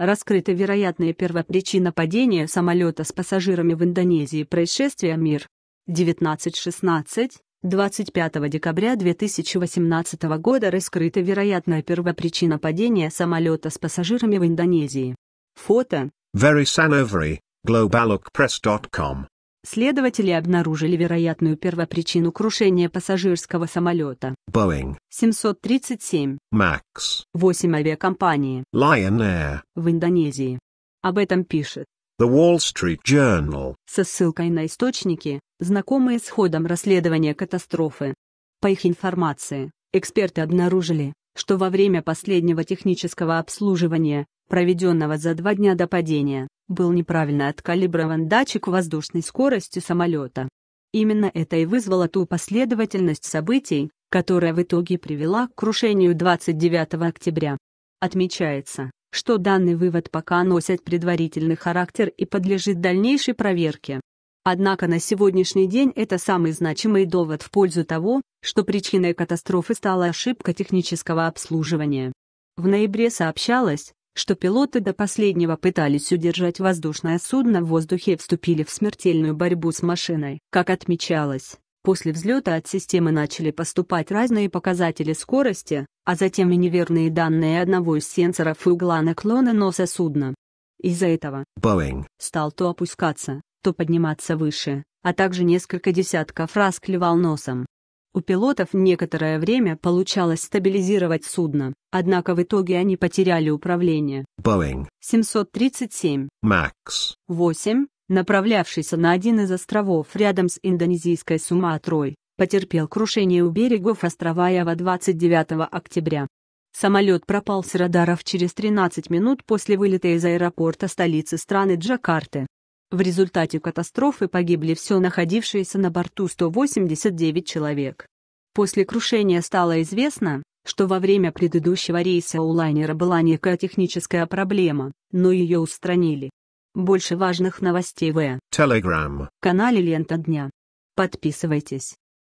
Раскрыта вероятная первопричина падения самолета с пассажирами в Индонезии происшествия МИР 1916 25 декабря 2018 года раскрыта вероятная первопричина падения самолета с пассажирами в Индонезии. Фото. Verisanovary, globalocpress.com Следователи обнаружили вероятную первопричину крушения пассажирского самолета Boeing 737 MAX 8 авиакомпании Lion Air в Индонезии. Об этом пишет The Wall Street Journal со ссылкой на источники, знакомые с ходом расследования катастрофы. По их информации, эксперты обнаружили, что во время последнего технического обслуживания проведенного за два дня до падения, был неправильно откалиброван датчик воздушной скорости самолета. Именно это и вызвало ту последовательность событий, которая в итоге привела к крушению 29 октября. Отмечается, что данный вывод пока носит предварительный характер и подлежит дальнейшей проверке. Однако на сегодняшний день это самый значимый довод в пользу того, что причиной катастрофы стала ошибка технического обслуживания. В ноябре сообщалось, что пилоты до последнего пытались удержать воздушное судно в воздухе и вступили в смертельную борьбу с машиной. Как отмечалось, после взлета от системы начали поступать разные показатели скорости, а затем и неверные данные одного из сенсоров и угла наклона носа судна. Из-за этого Boeing стал то опускаться, то подниматься выше, а также несколько десятков раз клевал носом. У пилотов некоторое время получалось стабилизировать судно, однако в итоге они потеряли управление. Boeing 737 MAX 8, направлявшийся на один из островов рядом с индонезийской Суматрой, потерпел крушение у берегов острова Ява 29 октября. Самолет пропал с радаров через 13 минут после вылета из аэропорта столицы страны Джакарты. В результате катастрофы погибли все находившиеся на борту 189 человек. После крушения стало известно, что во время предыдущего рейса у лайнера была некая техническая проблема, но ее устранили. Больше важных новостей в Telegram. канале «Лента дня». Подписывайтесь.